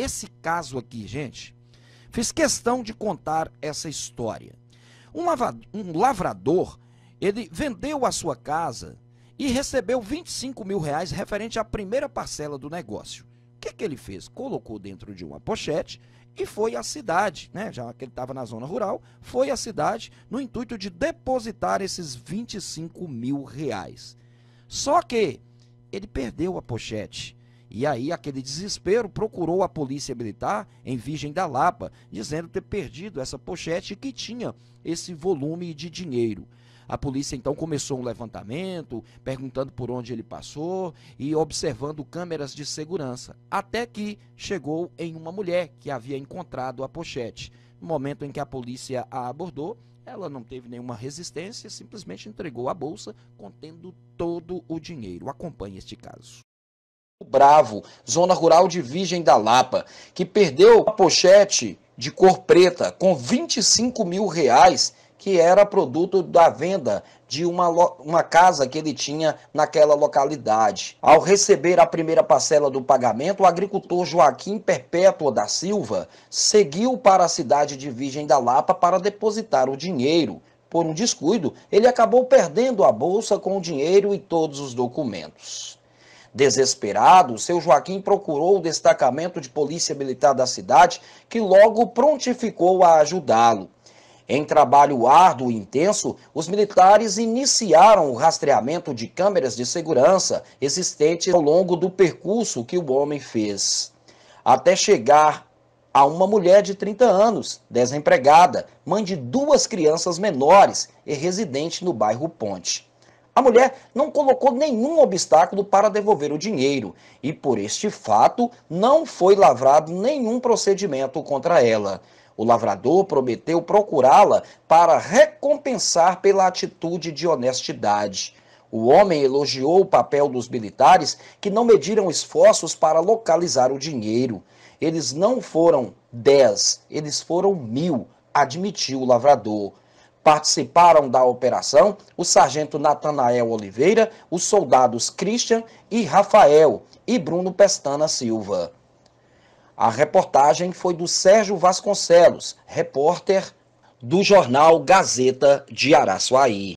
Esse caso aqui, gente, fiz questão de contar essa história. Um, lavrador, um lavrador ele vendeu a sua casa e recebeu 25 mil reais referente à primeira parcela do negócio. O que, que ele fez? Colocou dentro de uma pochete e foi à cidade, né? já que ele estava na zona rural, foi à cidade no intuito de depositar esses 25 mil reais. Só que ele perdeu a pochete e aí, aquele desespero, procurou a polícia militar em Virgem da Lapa, dizendo ter perdido essa pochete que tinha esse volume de dinheiro. A polícia então começou um levantamento, perguntando por onde ele passou e observando câmeras de segurança, até que chegou em uma mulher que havia encontrado a pochete. No momento em que a polícia a abordou, ela não teve nenhuma resistência, simplesmente entregou a bolsa contendo todo o dinheiro. Acompanhe este caso. Bravo, zona rural de Virgem da Lapa, que perdeu a pochete de cor preta com 25 mil reais, que era produto da venda de uma, uma casa que ele tinha naquela localidade. Ao receber a primeira parcela do pagamento, o agricultor Joaquim Perpétua da Silva seguiu para a cidade de Virgem da Lapa para depositar o dinheiro. Por um descuido, ele acabou perdendo a bolsa com o dinheiro e todos os documentos. Desesperado, seu Joaquim procurou o destacamento de polícia militar da cidade, que logo prontificou a ajudá-lo. Em trabalho árduo e intenso, os militares iniciaram o rastreamento de câmeras de segurança existentes ao longo do percurso que o homem fez, até chegar a uma mulher de 30 anos, desempregada, mãe de duas crianças menores e residente no bairro Ponte. A mulher não colocou nenhum obstáculo para devolver o dinheiro e, por este fato, não foi lavrado nenhum procedimento contra ela. O lavrador prometeu procurá-la para recompensar pela atitude de honestidade. O homem elogiou o papel dos militares que não mediram esforços para localizar o dinheiro. Eles não foram dez, eles foram mil, admitiu o lavrador. Participaram da operação o sargento Natanael Oliveira, os soldados Christian e Rafael e Bruno Pestana Silva. A reportagem foi do Sérgio Vasconcelos, repórter do jornal Gazeta de Araçuaí.